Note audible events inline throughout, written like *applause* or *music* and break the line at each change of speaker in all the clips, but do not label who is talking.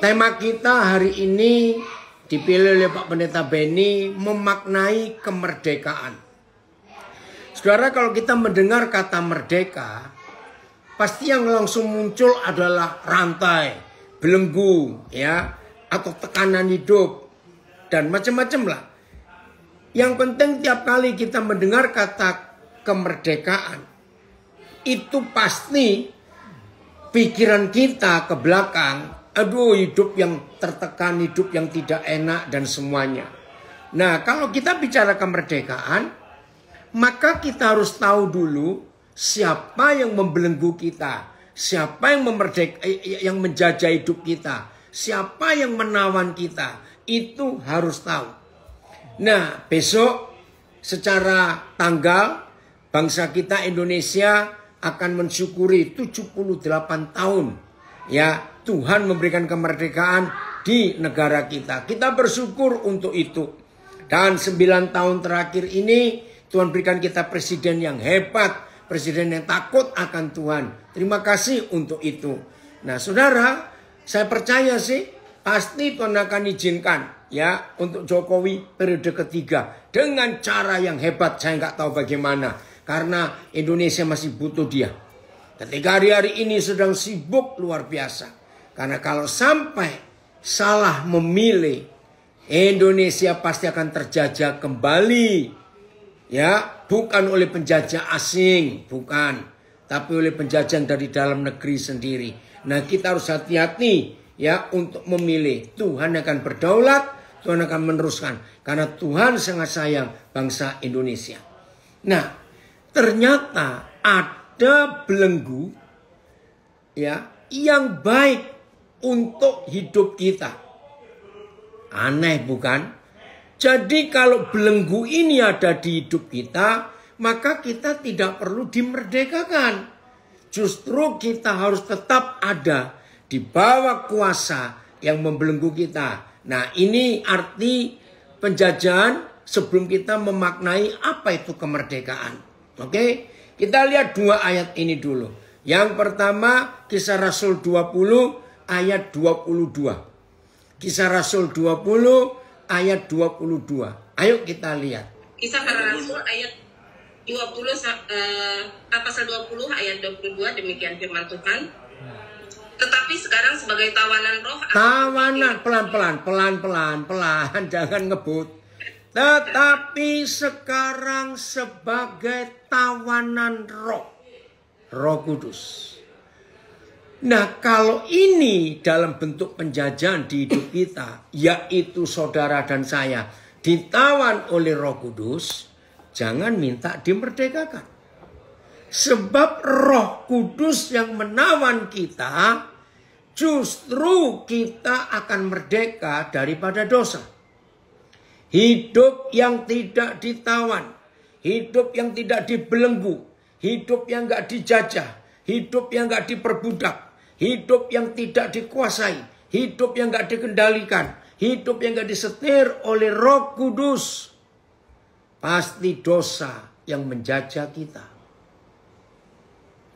Tema kita hari ini dipilih oleh Pak Pendeta Beni memaknai kemerdekaan. Saudara kalau kita mendengar kata merdeka, pasti yang langsung muncul adalah rantai, belenggu, ya, atau tekanan hidup dan macam-macam lah. Yang penting tiap kali kita mendengar kata kemerdekaan, itu pasti pikiran kita ke belakang aduh hidup yang tertekan, hidup yang tidak enak dan semuanya. Nah, kalau kita bicara kemerdekaan, maka kita harus tahu dulu siapa yang membelenggu kita, siapa yang memerdek eh, eh, yang menjajah hidup kita, siapa yang menawan kita. Itu harus tahu. Nah, besok secara tanggal bangsa kita Indonesia akan mensyukuri 78 tahun ya Tuhan memberikan kemerdekaan di negara kita. Kita bersyukur untuk itu. Dan 9 tahun terakhir ini Tuhan berikan kita presiden yang hebat. Presiden yang takut akan Tuhan. Terima kasih untuk itu. Nah saudara, saya percaya sih pasti Tuhan akan izinkan ya untuk Jokowi periode ketiga dengan cara yang hebat. Saya nggak tahu bagaimana karena Indonesia masih butuh dia. Ketika hari-hari ini sedang sibuk luar biasa. Karena kalau sampai salah memilih, Indonesia pasti akan terjajah kembali. Ya, bukan oleh penjajah asing, bukan, tapi oleh penjajah dari dalam negeri sendiri. Nah, kita harus hati-hati ya untuk memilih. Tuhan akan berdaulat, Tuhan akan meneruskan karena Tuhan sangat sayang bangsa Indonesia. Nah, ternyata ada belenggu ya yang baik untuk hidup kita. Aneh bukan? Jadi kalau belenggu ini ada di hidup kita, maka kita tidak perlu dimerdekakan. Justru kita harus tetap ada di bawah kuasa yang membelenggu kita. Nah ini arti penjajahan sebelum kita memaknai apa itu kemerdekaan. Oke, kita lihat dua ayat ini dulu. Yang pertama kisah Rasul 20 ayat 22. Kisah Rasul 20 ayat 22. Ayo kita lihat. Kisah Rasul ayat 20 eh, ah, pasal 20 ayat 22 demikian firman Tuhan. Tetapi sekarang sebagai tawanan roh Tawanan pelan-pelan, pelan-pelan, pelan, *laughs* jangan ngebut. Tetapi sekarang sebagai tawanan roh. Roh Kudus. Nah, kalau ini dalam bentuk penjajahan di hidup kita, yaitu saudara dan saya ditawan oleh Roh Kudus, jangan minta dimerdekakan. Sebab Roh Kudus yang menawan kita, justru kita akan merdeka daripada dosa. Hidup yang tidak ditawan, hidup yang tidak dibelenggu, hidup yang gak dijajah, hidup yang gak diperbudak, Hidup yang tidak dikuasai. Hidup yang gak dikendalikan. Hidup yang gak disetir oleh roh kudus. Pasti dosa yang menjajah kita.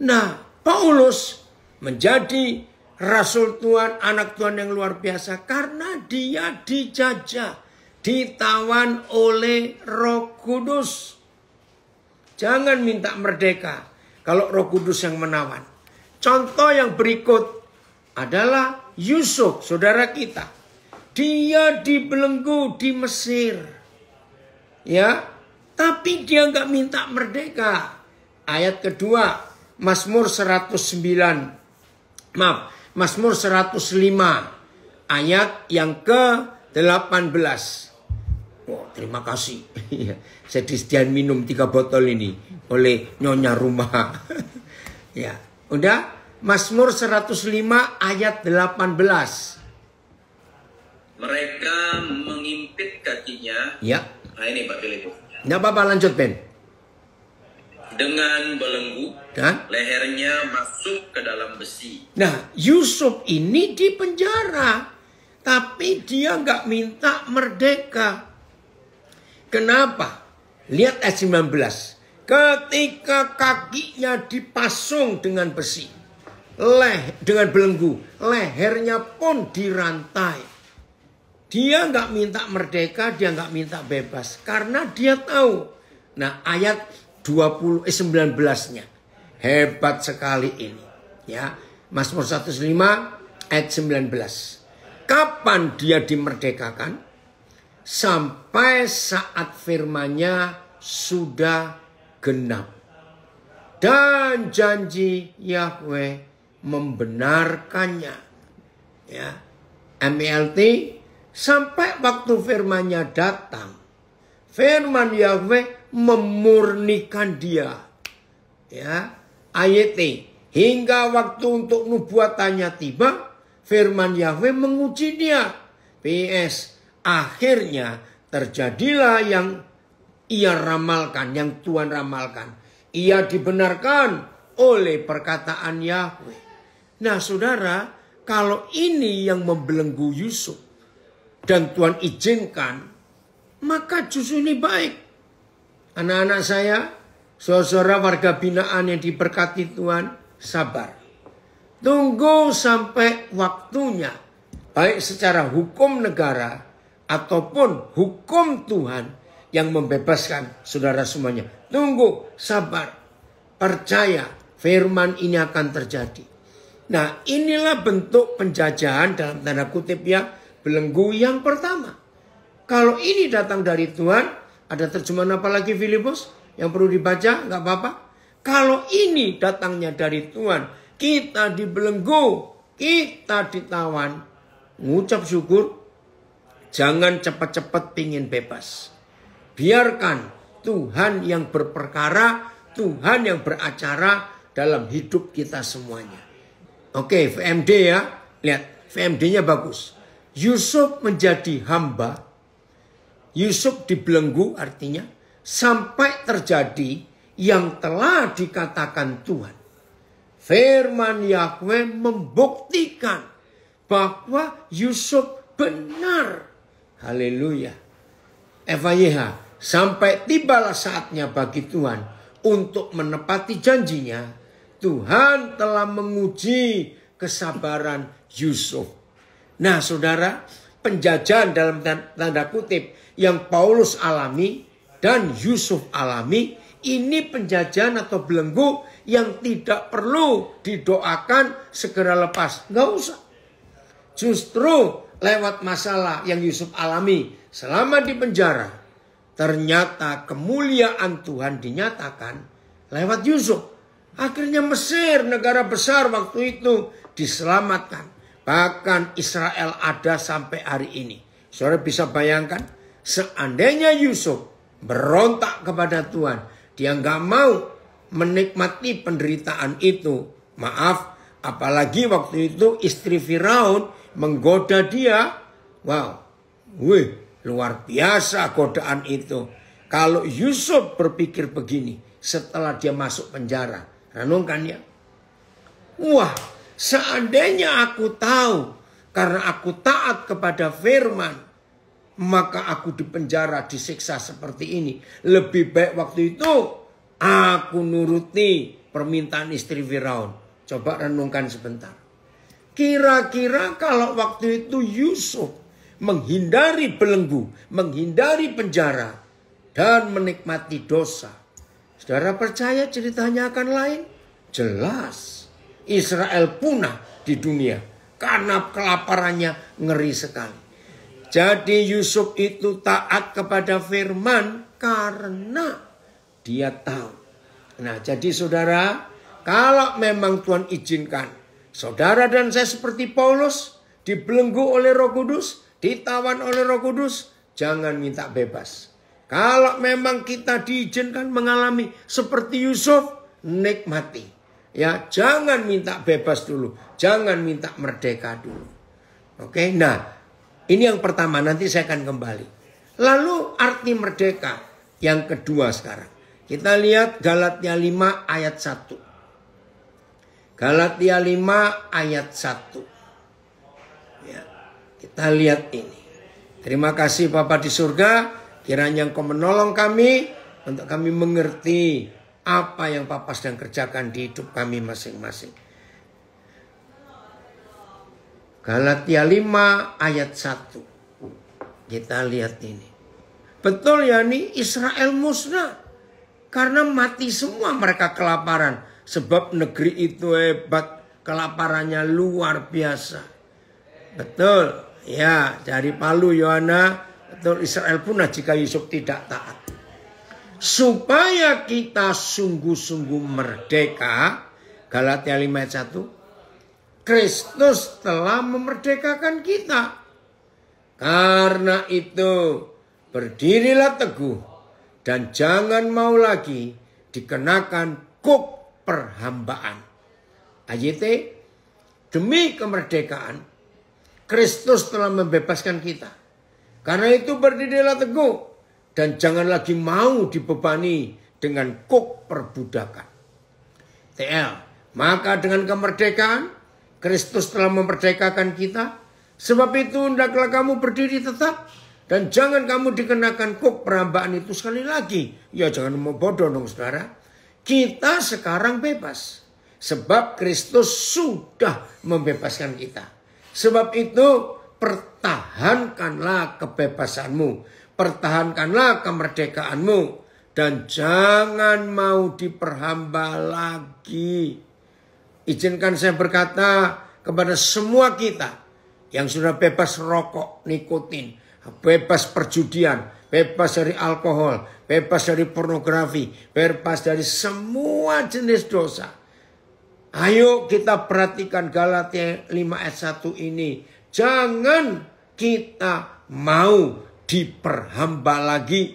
Nah, Paulus menjadi rasul Tuhan, anak Tuhan yang luar biasa karena dia dijajah, ditawan oleh Roh Kudus. Jangan minta merdeka kalau Roh Kudus yang menawan. Contoh yang berikut adalah Yusuf, saudara kita. Dia dibelenggu di Mesir. Ya, tapi dia nggak minta merdeka. Ayat kedua, Mazmur 109. Maaf, Mazmur 105 ayat yang ke-18. Oh, terima kasih. *laughs* Iya, saya disediakan minum tiga botol ini oleh nyonya rumah. *laughs* ya, Udah? Mazmur 105 ayat 18. Mereka mengimpit kakinya. Ya. Nah ini Pak Filipo. Nggak apa-apa lanjut Ben. Dengan belenggu, Dan? lehernya masuk ke dalam besi. Nah, Yusuf ini di penjara. Tapi dia nggak minta merdeka. Kenapa? Lihat ayat 19. Ketika kakinya dipasung dengan besi, leh dengan belenggu, lehernya pun dirantai. Dia nggak minta merdeka, dia nggak minta bebas karena dia tahu. Nah, ayat 20 eh 19-nya. Hebat sekali ini, ya. Mazmur 105 ayat 19. Kapan dia dimerdekakan? Sampai saat firmanya sudah genap. Dan janji Yahweh membenarkannya. Ya. MLT e sampai waktu firmannya datang. Firman Yahweh memurnikan dia. Ya. Ayat Hingga waktu untuk nubuatannya tiba, firman Yahweh menguji dia. PS, akhirnya terjadilah yang ia ramalkan, yang Tuhan ramalkan. Ia dibenarkan oleh perkataan Yahweh. Nah saudara, kalau ini yang membelenggu Yusuf dan Tuhan izinkan, maka justru ini baik. Anak-anak saya, saudara warga binaan yang diberkati Tuhan, sabar. Tunggu sampai waktunya, baik secara hukum negara ataupun hukum Tuhan, yang membebaskan saudara semuanya. Tunggu, sabar, percaya firman ini akan terjadi. Nah inilah bentuk penjajahan dalam tanda kutip ya belenggu yang pertama. Kalau ini datang dari Tuhan, ada terjemahan apa lagi Filipus yang perlu dibaca? Nggak apa-apa. Kalau ini datangnya dari Tuhan, kita dibelenggu, kita ditawan. Ngucap syukur, jangan cepat-cepat pingin bebas Biarkan Tuhan yang berperkara, Tuhan yang beracara dalam hidup kita semuanya. Oke, VMD ya. Lihat, VMD-nya bagus. Yusuf menjadi hamba. Yusuf dibelenggu artinya sampai terjadi yang telah dikatakan Tuhan. Firman Yahweh membuktikan bahwa Yusuf benar. Haleluya. Eva Yeha, Sampai tibalah saatnya bagi Tuhan untuk menepati janjinya. Tuhan telah menguji kesabaran Yusuf. Nah saudara, penjajahan dalam tanda kutip yang Paulus alami dan Yusuf alami ini penjajahan atau belenggu yang tidak perlu didoakan segera lepas. Nggak usah. Justru lewat masalah yang Yusuf alami selama di penjara Ternyata kemuliaan Tuhan dinyatakan lewat Yusuf. Akhirnya Mesir, negara besar waktu itu diselamatkan. Bahkan Israel ada sampai hari ini. Saudara bisa bayangkan, seandainya Yusuf berontak kepada Tuhan, dia nggak mau menikmati penderitaan itu. Maaf, apalagi waktu itu istri Firaun menggoda dia. Wow, wih, Luar biasa godaan itu. Kalau Yusuf berpikir begini setelah dia masuk penjara. Renungkan ya. Wah, seandainya aku tahu karena aku taat kepada firman, maka aku dipenjara, disiksa seperti ini. Lebih baik waktu itu aku nuruti permintaan istri Firaun. Coba renungkan sebentar. Kira-kira kalau waktu itu Yusuf menghindari belenggu, menghindari penjara, dan menikmati dosa. Saudara percaya ceritanya akan lain? Jelas. Israel punah di dunia karena kelaparannya ngeri sekali. Jadi Yusuf itu taat kepada firman karena dia tahu. Nah jadi saudara, kalau memang Tuhan izinkan, saudara dan saya seperti Paulus dibelenggu oleh roh kudus, ditawan oleh Roh Kudus, jangan minta bebas. Kalau memang kita diizinkan mengalami seperti Yusuf, nikmati. Ya, jangan minta bebas dulu, jangan minta merdeka dulu. Oke, nah ini yang pertama, nanti saya akan kembali. Lalu arti merdeka yang kedua sekarang. Kita lihat Galatia 5 ayat 1. Galatia 5 ayat 1. Kita lihat ini. Terima kasih Bapak di surga, kiranya Engkau menolong kami untuk kami mengerti apa yang Papa sedang kerjakan di hidup kami masing-masing. Galatia 5 ayat 1. Kita lihat ini. Betul ya ini Israel musnah. Karena mati semua mereka kelaparan. Sebab negeri itu hebat. Kelaparannya luar biasa. Betul. Ya, dari Palu Yohana atau Israel punah jika Yusuf tidak taat. Supaya kita sungguh-sungguh merdeka, Galatia 5 ayat 1, Kristus telah memerdekakan kita. Karena itu, berdirilah teguh dan jangan mau lagi dikenakan kuk perhambaan. Ayat demi kemerdekaan Kristus telah membebaskan kita. Karena itu berdirilah teguh dan jangan lagi mau dibebani dengan kok perbudakan. TL, maka dengan kemerdekaan Kristus telah memerdekakan kita. Sebab itu hendaklah kamu berdiri tetap dan jangan kamu dikenakan kok perambaan itu sekali lagi. Ya jangan mau bodoh dong saudara. Kita sekarang bebas. Sebab Kristus sudah membebaskan kita. Sebab itu pertahankanlah kebebasanmu, pertahankanlah kemerdekaanmu, dan jangan mau diperhamba lagi. Izinkan saya berkata kepada semua kita yang sudah bebas rokok, nikotin, bebas perjudian, bebas dari alkohol, bebas dari pornografi, bebas dari semua jenis dosa Ayo kita perhatikan Galatia 5 ayat 1 ini. Jangan kita mau diperhamba lagi.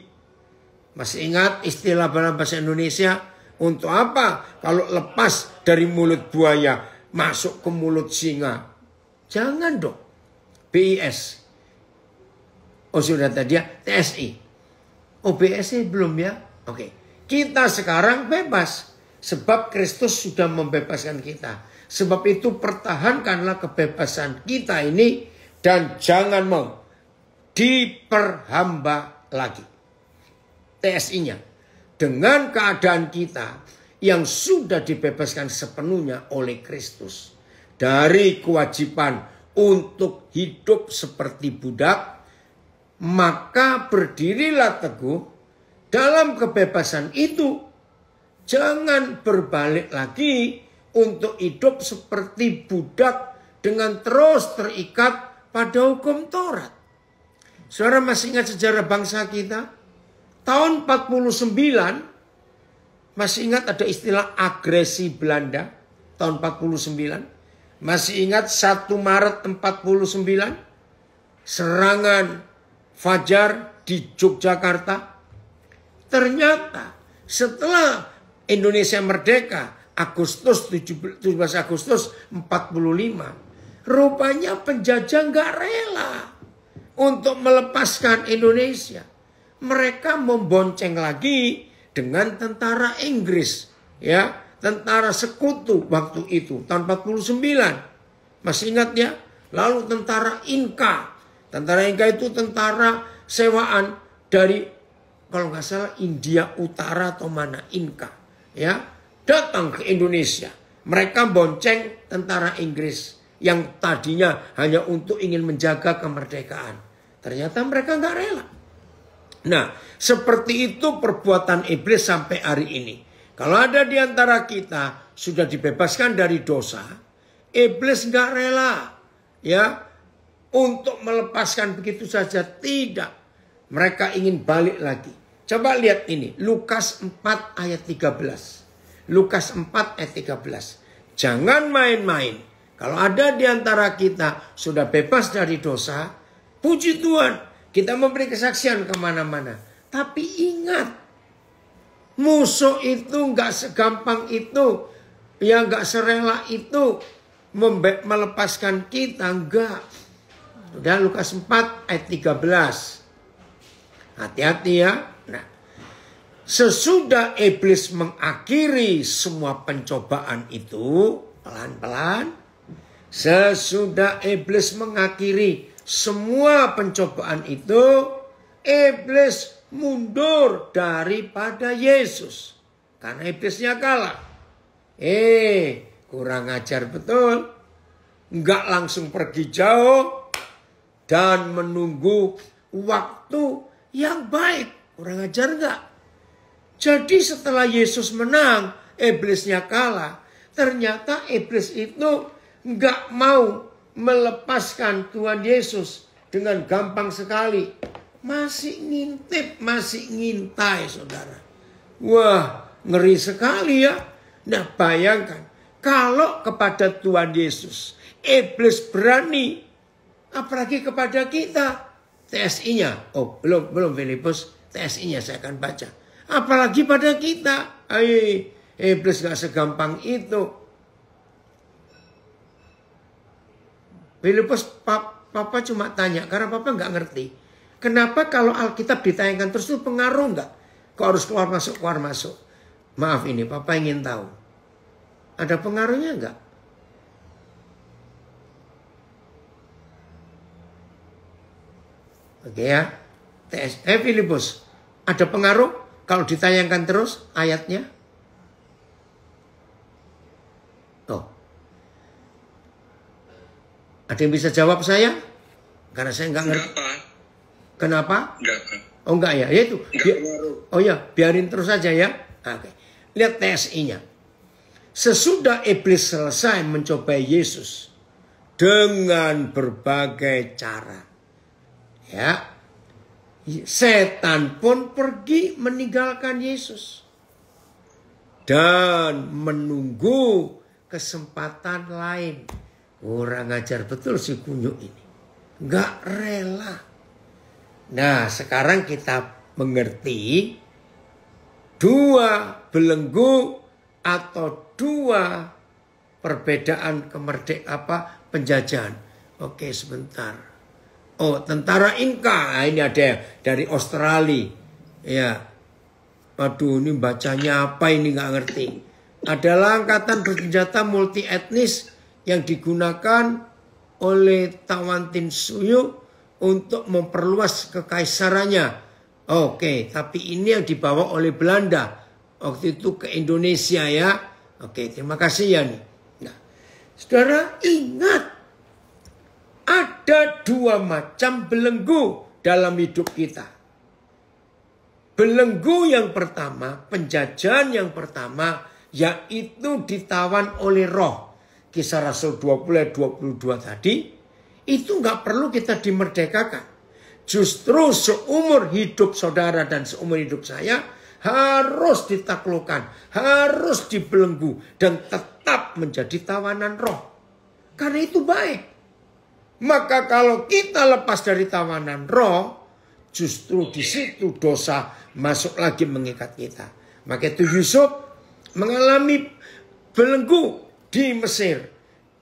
Masih ingat istilah dalam bahasa Indonesia? Untuk apa? Kalau lepas dari mulut buaya, masuk ke mulut singa. Jangan dong. BIS. Oh sudah tadi ya, TSI. OBS oh, belum ya? Oke. Okay. Kita sekarang bebas. Sebab Kristus sudah membebaskan kita. Sebab itu pertahankanlah kebebasan kita ini dan jangan mau diperhamba lagi. TSI-nya. Dengan keadaan kita yang sudah dibebaskan sepenuhnya oleh Kristus. Dari kewajiban untuk hidup seperti budak. Maka berdirilah teguh dalam kebebasan itu Jangan berbalik lagi untuk hidup seperti budak dengan terus terikat pada hukum Taurat. Saudara masih ingat sejarah bangsa kita? Tahun 49, masih ingat ada istilah agresi Belanda tahun 49? Masih ingat 1 Maret 49? Serangan Fajar di Yogyakarta? Ternyata setelah Indonesia merdeka Agustus 17 Agustus 45. Rupanya penjajah nggak rela untuk melepaskan Indonesia. Mereka membonceng lagi dengan tentara Inggris, ya, tentara sekutu waktu itu tahun 49. Masih ingat ya? Lalu tentara Inka. Tentara Inka itu tentara sewaan dari kalau nggak salah India Utara atau mana Inka ya datang ke Indonesia. Mereka bonceng tentara Inggris yang tadinya hanya untuk ingin menjaga kemerdekaan. Ternyata mereka nggak rela. Nah, seperti itu perbuatan iblis sampai hari ini. Kalau ada di antara kita sudah dibebaskan dari dosa, iblis nggak rela ya untuk melepaskan begitu saja tidak. Mereka ingin balik lagi. Coba lihat ini, Lukas 4 ayat 13. Lukas 4 ayat 13. Jangan main-main. Kalau ada di antara kita sudah bebas dari dosa, puji Tuhan, kita memberi kesaksian kemana-mana. Tapi ingat, musuh itu nggak segampang itu, yang nggak serela itu melepaskan kita, enggak. Sudah Lukas 4 ayat 13. Hati-hati ya, Sesudah iblis mengakhiri semua pencobaan itu, pelan-pelan. Sesudah iblis mengakhiri semua pencobaan itu, iblis mundur daripada Yesus. Karena iblisnya kalah. Eh, kurang ajar betul. Enggak langsung pergi jauh dan menunggu waktu yang baik. Kurang ajar enggak? Jadi setelah Yesus menang, iblisnya kalah. Ternyata iblis itu nggak mau melepaskan Tuhan Yesus dengan gampang sekali. Masih ngintip, masih ngintai saudara. Wah, ngeri sekali ya. Nah bayangkan, kalau kepada Tuhan Yesus, iblis berani. Apalagi kepada kita. TSI-nya, oh belum, belum Filipus, TSI-nya saya akan baca. Apalagi pada kita. Ayo, iblis gak segampang itu. Filipus pap, papa cuma tanya karena papa gak ngerti. Kenapa kalau Alkitab ditayangkan terus itu pengaruh gak? Kok harus keluar masuk keluar masuk? Maaf ini papa ingin tahu. Ada pengaruhnya gak? Oke ya. TSE eh, Filipus. Ada pengaruh? Kalau ditayangkan terus ayatnya. Oh. Ada yang bisa jawab saya? Karena saya nggak ngerti. Kenapa? Enggak. Oh enggak ya, ya itu. oh ya, biarin terus saja ya. Ah, oke. Lihat TSI-nya. Sesudah iblis selesai mencoba Yesus dengan berbagai cara. Ya, Setan pun pergi meninggalkan Yesus. Dan menunggu kesempatan lain. Orang ajar betul si kunyuk ini. Nggak rela. Nah sekarang kita mengerti dua belenggu atau dua perbedaan kemerdekaan apa penjajahan. Oke sebentar. Oh, tentara Inka. Nah, ini ada dari Australia. Ya. Waduh, ini bacanya apa ini nggak ngerti. Adalah angkatan bersenjata multi etnis yang digunakan oleh Tawantin Suyu untuk memperluas kekaisarannya. Oke, tapi ini yang dibawa oleh Belanda waktu itu ke Indonesia ya. Oke, terima kasih ya nih. Nah, saudara ingat ada dua macam belenggu dalam hidup kita. Belenggu yang pertama, penjajahan yang pertama, yaitu ditawan oleh roh. Kisah Rasul 20 22 tadi, itu nggak perlu kita dimerdekakan. Justru seumur hidup saudara dan seumur hidup saya harus ditaklukkan, harus dibelenggu dan tetap menjadi tawanan roh. Karena itu baik. Maka kalau kita lepas dari tawanan roh, justru di situ dosa masuk lagi mengikat kita. Maka itu Yusuf mengalami belenggu di Mesir.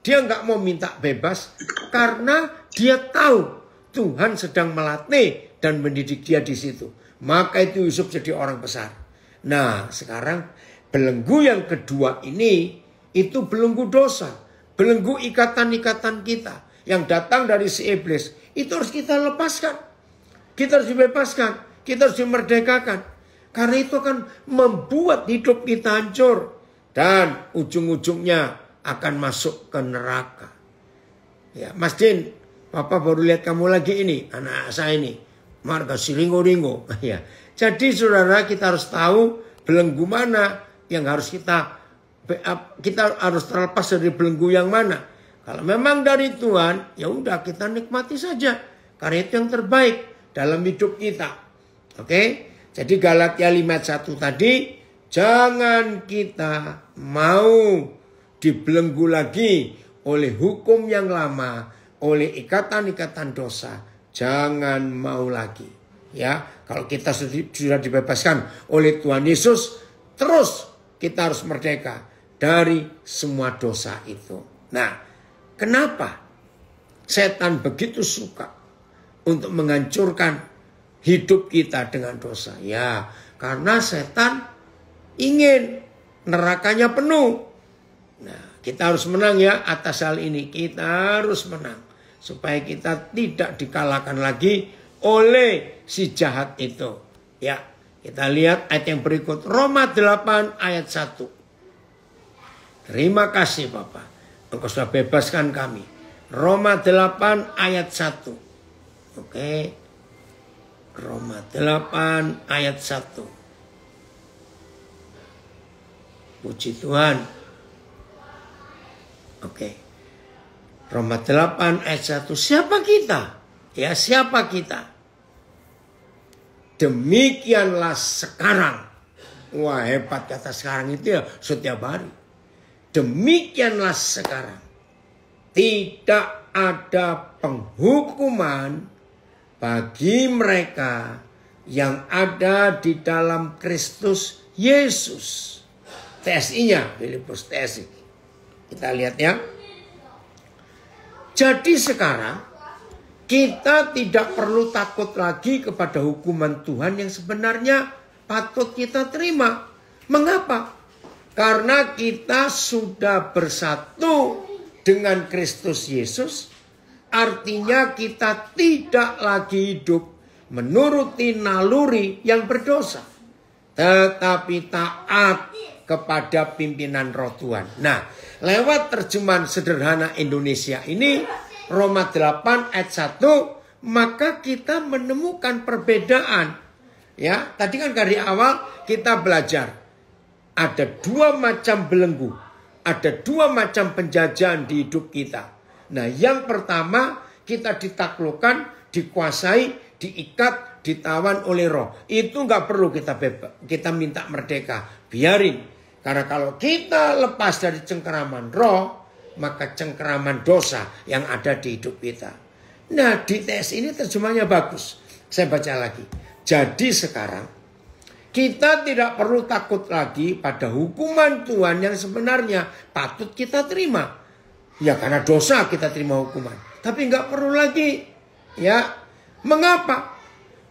Dia nggak mau minta bebas karena dia tahu Tuhan sedang melatih dan mendidik dia di situ. Maka itu Yusuf jadi orang besar. Nah sekarang belenggu yang kedua ini itu belenggu dosa. Belenggu ikatan-ikatan kita yang datang dari si iblis itu harus kita lepaskan. Kita harus dibebaskan, kita harus dimerdekakan. Karena itu akan membuat hidup kita hancur dan ujung-ujungnya akan masuk ke neraka. Ya, Mas Din, Papa baru lihat kamu lagi ini, anak saya ini. Marga siringo-ringo. *laughs* Ya. Jadi saudara kita harus tahu belenggu mana yang harus kita kita harus terlepas dari belenggu yang mana kalau memang dari Tuhan, ya udah kita nikmati saja. Karena itu yang terbaik dalam hidup kita. Oke? Jadi Galatia 5:1 tadi, jangan kita mau dibelenggu lagi oleh hukum yang lama, oleh ikatan-ikatan dosa. Jangan mau lagi. Ya, kalau kita sudah dibebaskan oleh Tuhan Yesus, terus kita harus merdeka dari semua dosa itu. Nah, Kenapa setan begitu suka untuk menghancurkan hidup kita dengan dosa? Ya, karena setan ingin nerakanya penuh. Nah, kita harus menang ya atas hal ini. Kita harus menang supaya kita tidak dikalahkan lagi oleh si jahat itu. Ya, kita lihat ayat yang berikut Roma 8 ayat 1. Terima kasih Bapak Engkau sudah bebaskan kami. Roma 8 ayat 1. Oke. Roma 8 ayat 1. Puji Tuhan. Oke. Roma 8 ayat 1. Siapa kita? Ya, siapa kita? Demikianlah sekarang. Wah, hebat kata sekarang itu ya setiap hari. Demikianlah sekarang. Tidak ada penghukuman bagi mereka yang ada di dalam Kristus Yesus. TSI-nya, Filipus TSI. Kita lihat ya. Jadi sekarang kita tidak perlu takut lagi kepada hukuman Tuhan yang sebenarnya patut kita terima. Mengapa? Karena kita sudah bersatu dengan Kristus Yesus, artinya kita tidak lagi hidup menuruti naluri yang berdosa, tetapi taat kepada pimpinan roh Tuhan. Nah, lewat terjemahan sederhana Indonesia ini, Roma 8 ayat 1, maka kita menemukan perbedaan. Ya, tadi kan dari awal kita belajar ada dua macam belenggu. Ada dua macam penjajahan di hidup kita. Nah yang pertama kita ditaklukkan, dikuasai, diikat, ditawan oleh roh. Itu nggak perlu kita bebas, kita minta merdeka. Biarin. Karena kalau kita lepas dari cengkeraman roh, maka cengkeraman dosa yang ada di hidup kita. Nah di tes ini terjemahnya bagus. Saya baca lagi. Jadi sekarang kita tidak perlu takut lagi pada hukuman Tuhan yang sebenarnya patut kita terima. Ya karena dosa kita terima hukuman. Tapi nggak perlu lagi. Ya, mengapa?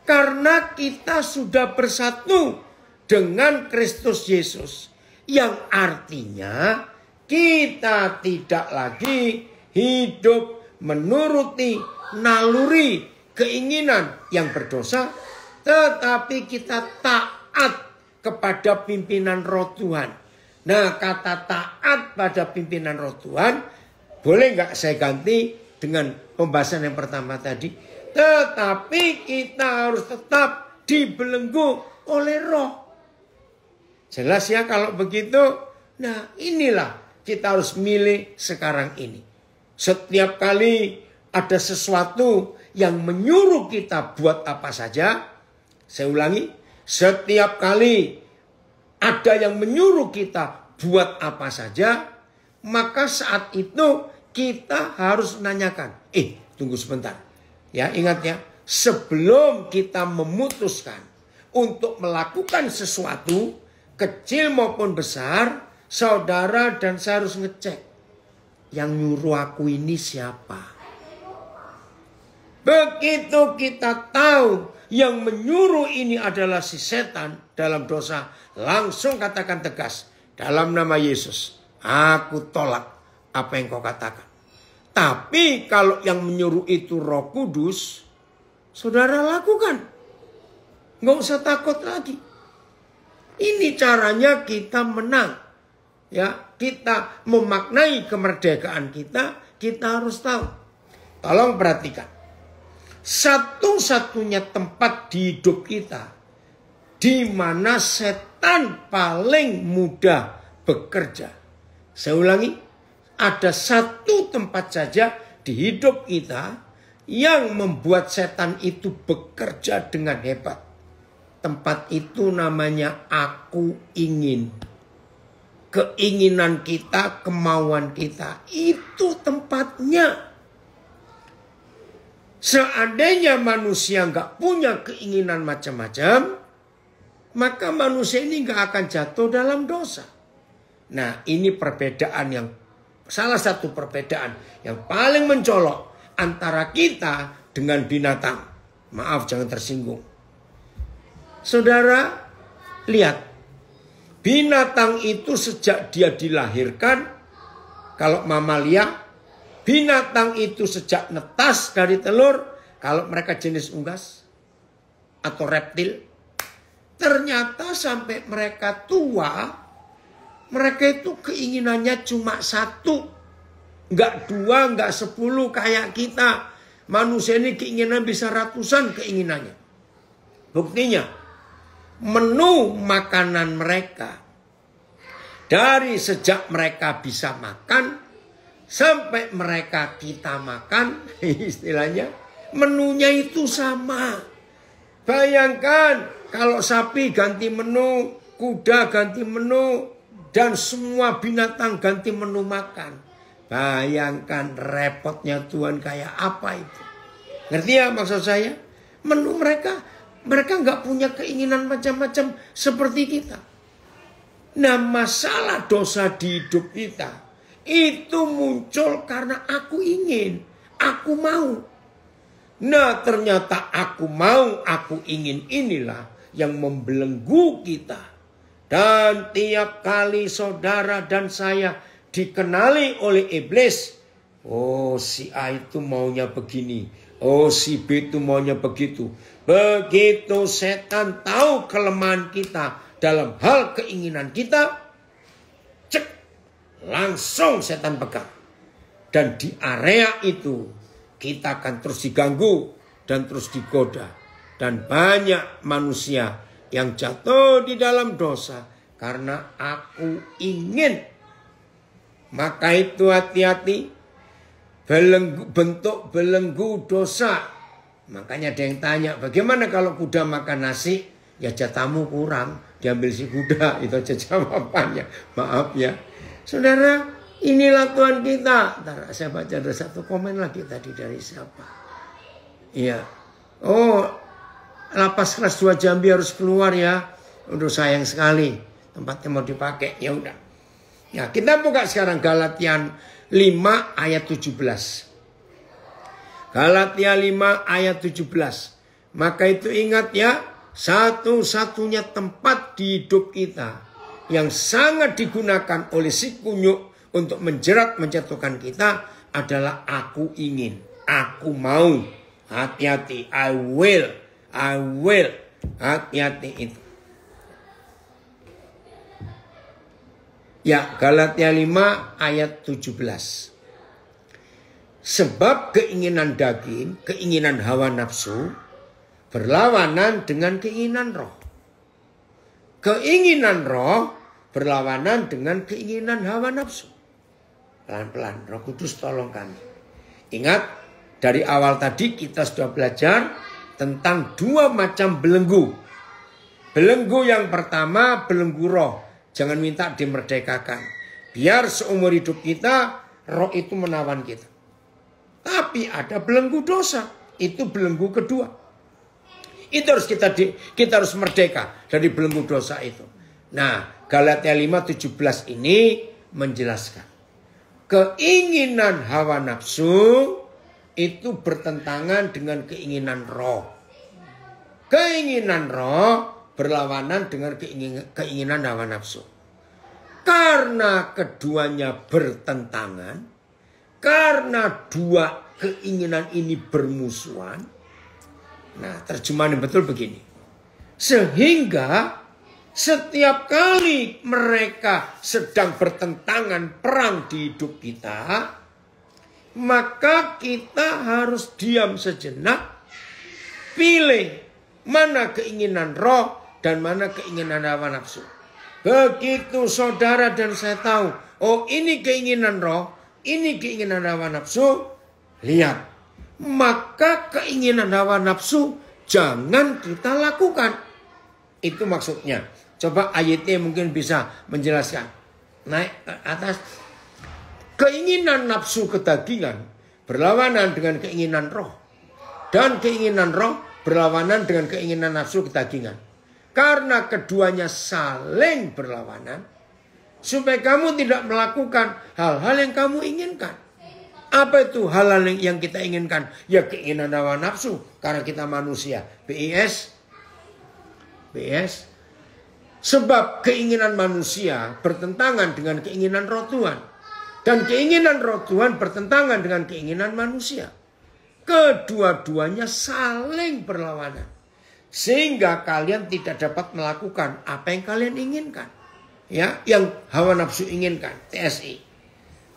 Karena kita sudah bersatu dengan Kristus Yesus. Yang artinya kita tidak lagi hidup menuruti naluri keinginan yang berdosa. Tetapi kita tak taat kepada pimpinan roh Tuhan. Nah kata taat pada pimpinan roh Tuhan boleh nggak saya ganti dengan pembahasan yang pertama tadi? Tetapi kita harus tetap dibelenggu oleh roh. Jelas ya kalau begitu. Nah inilah kita harus milih sekarang ini. Setiap kali ada sesuatu yang menyuruh kita buat apa saja, saya ulangi, setiap kali ada yang menyuruh kita buat apa saja, maka saat itu kita harus nanyakan, eh tunggu sebentar. Ya ingat ya, sebelum kita memutuskan untuk melakukan sesuatu, kecil maupun besar, saudara dan saya harus ngecek. Yang nyuruh aku ini siapa? Begitu kita tahu yang menyuruh ini adalah si setan dalam dosa. Langsung katakan tegas. Dalam nama Yesus. Aku tolak apa yang kau katakan. Tapi kalau yang menyuruh itu roh kudus. Saudara lakukan. Nggak usah takut lagi. Ini caranya kita menang. Ya, kita memaknai kemerdekaan kita, kita harus tahu. Tolong perhatikan satu-satunya tempat di hidup kita di mana setan paling mudah bekerja. Saya ulangi, ada satu tempat saja di hidup kita yang membuat setan itu bekerja dengan hebat. Tempat itu namanya aku ingin. Keinginan kita, kemauan kita, itu tempatnya Seandainya manusia nggak punya keinginan macam-macam, maka manusia ini nggak akan jatuh dalam dosa. Nah, ini perbedaan yang salah satu perbedaan yang paling mencolok antara kita dengan binatang. Maaf, jangan tersinggung. Saudara, lihat binatang itu sejak dia dilahirkan, kalau mamalia binatang itu sejak netas dari telur, kalau mereka jenis unggas atau reptil, ternyata sampai mereka tua, mereka itu keinginannya cuma satu. Nggak dua, nggak sepuluh kayak kita. Manusia ini keinginan bisa ratusan keinginannya. Buktinya, menu makanan mereka dari sejak mereka bisa makan, Sampai mereka kita makan, *laughs* istilahnya, menunya itu sama. Bayangkan kalau sapi ganti menu, kuda ganti menu, dan semua binatang ganti menu makan. Bayangkan repotnya Tuhan kayak apa itu. Ngerti ya maksud saya? Menu mereka, mereka nggak punya keinginan macam-macam seperti kita. Nah masalah dosa di hidup kita itu muncul karena aku ingin, aku mau. Nah ternyata aku mau, aku ingin inilah yang membelenggu kita. Dan tiap kali saudara dan saya dikenali oleh iblis. Oh si A itu maunya begini. Oh si B itu maunya begitu. Begitu setan tahu kelemahan kita dalam hal keinginan kita langsung setan pegang. Dan di area itu kita akan terus diganggu dan terus digoda. Dan banyak manusia yang jatuh di dalam dosa karena aku ingin. Maka itu hati-hati bentuk belenggu dosa. Makanya ada yang tanya, bagaimana kalau kuda makan nasi? Ya jatamu kurang, diambil si kuda. *laughs* Itu aja jawabannya. Maaf ya. Saudara, inilah Tuhan kita. Ntar saya baca ada satu komen lagi tadi dari siapa. Iya. Oh, lapas kelas 2 Jambi harus keluar ya. Untuk sayang sekali. Tempatnya mau dipakai. Ya udah. Ya, kita buka sekarang Galatian 5 ayat 17. Galatia 5 ayat 17. Maka itu ingat ya, satu-satunya tempat di hidup kita yang sangat digunakan oleh si kunyuk untuk menjerat menjatuhkan kita adalah aku ingin, aku mau. Hati-hati, I will, I will. Hati-hati itu. Ya, Galatia 5 ayat 17. Sebab keinginan daging, keinginan hawa nafsu, berlawanan dengan keinginan roh. Keinginan roh berlawanan dengan keinginan hawa nafsu. Pelan-pelan, Roh Kudus tolong kami. Ingat, dari awal tadi kita sudah belajar tentang dua macam belenggu. Belenggu yang pertama, belenggu roh. Jangan minta dimerdekakan. Biar seumur hidup kita, roh itu menawan kita. Tapi ada belenggu dosa. Itu belenggu kedua. Itu harus kita di, kita harus merdeka dari belenggu dosa itu. Nah, Galatia 5:17 ini menjelaskan. Keinginan hawa nafsu itu bertentangan dengan keinginan roh. Keinginan roh berlawanan dengan keinginan hawa nafsu. Karena keduanya bertentangan, karena dua keinginan ini bermusuhan. Nah, terjemahan yang betul begini. Sehingga setiap kali mereka sedang bertentangan perang di hidup kita, maka kita harus diam sejenak, pilih mana keinginan roh dan mana keinginan hawa nafsu. Begitu saudara dan saya tahu, oh ini keinginan roh, ini keinginan hawa nafsu, lihat. Maka keinginan hawa nafsu jangan kita lakukan. Itu maksudnya. Coba ayatnya mungkin bisa menjelaskan. Naik ke atas. Keinginan nafsu ketagihan berlawanan dengan keinginan roh. Dan keinginan roh berlawanan dengan keinginan nafsu ketagihan. Karena keduanya saling berlawanan. Supaya kamu tidak melakukan hal-hal yang kamu inginkan. Apa itu hal-hal yang kita inginkan? Ya keinginan hawa nafsu. Karena kita manusia. BIS. BIS Sebab keinginan manusia bertentangan dengan keinginan roh Tuhan. Dan keinginan roh Tuhan bertentangan dengan keinginan manusia. Kedua-duanya saling berlawanan. Sehingga kalian tidak dapat melakukan apa yang kalian inginkan. Ya, yang hawa nafsu inginkan, TSI.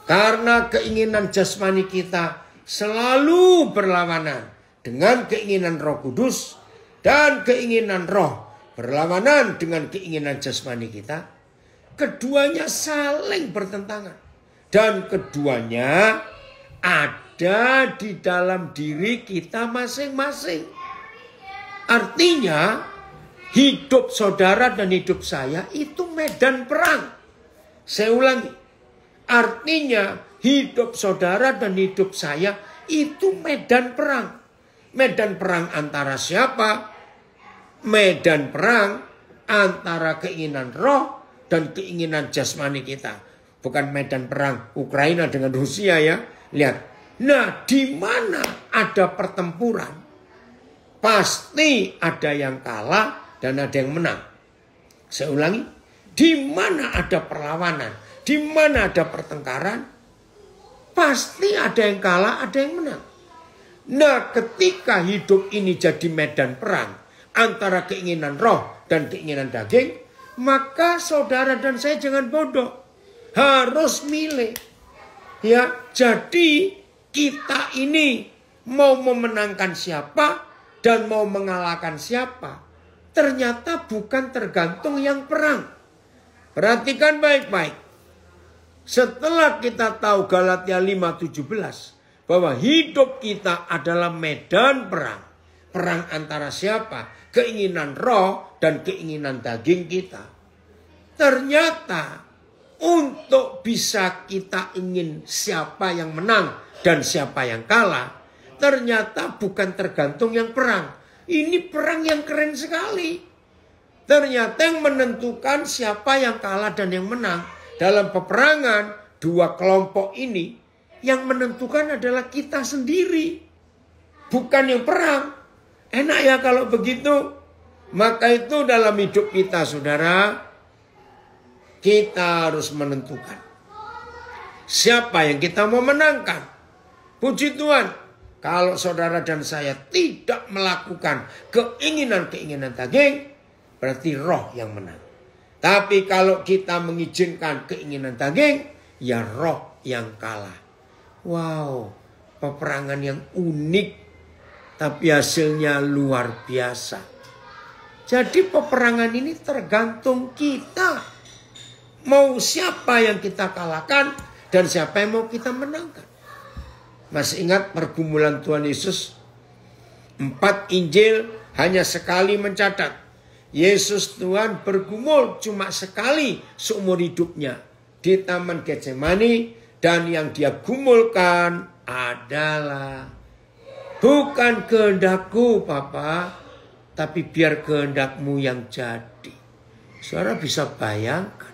Karena keinginan jasmani kita selalu berlawanan dengan keinginan Roh Kudus dan keinginan Roh berlawanan dengan keinginan jasmani kita, keduanya saling bertentangan. Dan keduanya ada di dalam diri kita masing-masing. Artinya, hidup saudara dan hidup saya itu medan perang. Saya ulangi. Artinya, hidup saudara dan hidup saya itu medan perang. Medan perang antara siapa? medan perang antara keinginan roh dan keinginan jasmani kita. Bukan medan perang Ukraina dengan Rusia ya. Lihat. Nah, di mana ada pertempuran, pasti ada yang kalah dan ada yang menang. Saya ulangi, di mana ada perlawanan, di mana ada pertengkaran, pasti ada yang kalah, ada yang menang. Nah, ketika hidup ini jadi medan perang, antara keinginan roh dan keinginan daging, maka saudara dan saya jangan bodoh. Harus milih. Ya, jadi kita ini mau memenangkan siapa dan mau mengalahkan siapa. Ternyata bukan tergantung yang perang. Perhatikan baik-baik. Setelah kita tahu Galatia 5:17 bahwa hidup kita adalah medan perang. Perang antara siapa? keinginan roh dan keinginan daging kita. Ternyata untuk bisa kita ingin siapa yang menang dan siapa yang kalah, ternyata bukan tergantung yang perang. Ini perang yang keren sekali. Ternyata yang menentukan siapa yang kalah dan yang menang dalam peperangan dua kelompok ini yang menentukan adalah kita sendiri. Bukan yang perang, Enak ya kalau begitu. Maka itu dalam hidup kita saudara, kita harus menentukan. Siapa yang kita mau menangkan. Puji Tuhan. Kalau saudara dan saya tidak melakukan keinginan-keinginan daging, berarti roh yang menang. Tapi kalau kita mengizinkan keinginan daging, ya roh yang kalah. Wow, peperangan yang unik tapi hasilnya luar biasa. Jadi peperangan ini tergantung kita. Mau siapa yang kita kalahkan dan siapa yang mau kita menangkan. Masih ingat pergumulan Tuhan Yesus? Empat Injil hanya sekali mencatat. Yesus Tuhan bergumul cuma sekali seumur hidupnya. Di Taman Getsemani dan yang dia gumulkan adalah Bukan kehendakku Papa, tapi biar kehendakmu yang jadi. Saudara bisa bayangkan.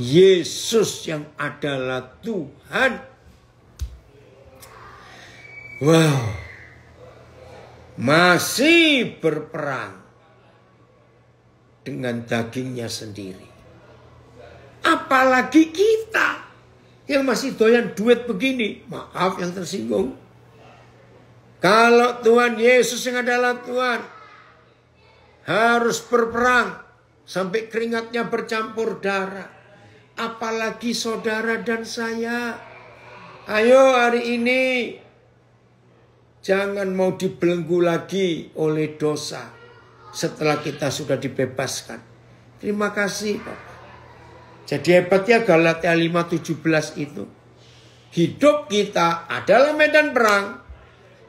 Yesus yang adalah Tuhan. Wow. Masih berperang dengan dagingnya sendiri. Apalagi kita yang masih doyan duit begini, maaf yang tersinggung. Kalau Tuhan Yesus yang adalah Tuhan harus berperang sampai keringatnya bercampur darah. Apalagi saudara dan saya. Ayo hari ini jangan mau dibelenggu lagi oleh dosa setelah kita sudah dibebaskan. Terima kasih Bapak. Jadi hebatnya Galatia 5:17 itu. Hidup kita adalah medan perang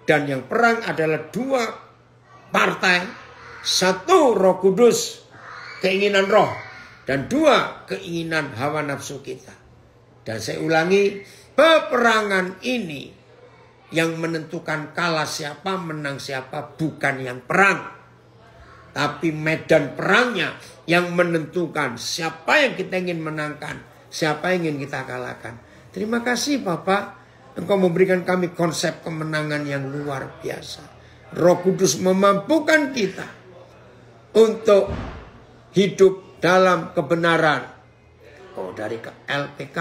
dan yang perang adalah dua partai. Satu Roh Kudus, keinginan roh dan dua keinginan hawa nafsu kita. Dan saya ulangi, peperangan ini yang menentukan kalah siapa, menang siapa bukan yang perang. Tapi medan perangnya yang menentukan siapa yang kita ingin menangkan, siapa yang ingin kita kalahkan. Terima kasih Bapak, Engkau memberikan kami konsep kemenangan yang luar biasa. Roh Kudus memampukan kita untuk hidup dalam kebenaran. Oh, dari ke LPK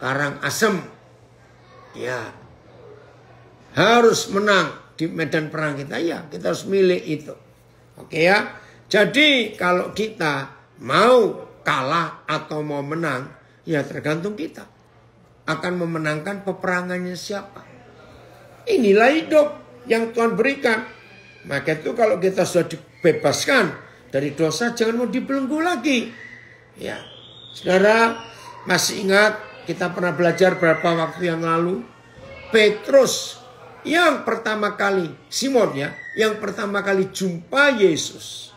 Karang Asem. Ya. Harus menang di medan perang kita ya, kita harus milih itu. Oke ya. Jadi kalau kita mau kalah atau mau menang, ya tergantung kita. Akan memenangkan peperangannya siapa. Inilah hidup yang Tuhan berikan. Maka itu kalau kita sudah dibebaskan dari dosa, jangan mau dibelenggu lagi. Ya, saudara masih ingat kita pernah belajar berapa waktu yang lalu? Petrus yang pertama kali, Simon ya, yang pertama kali jumpa Yesus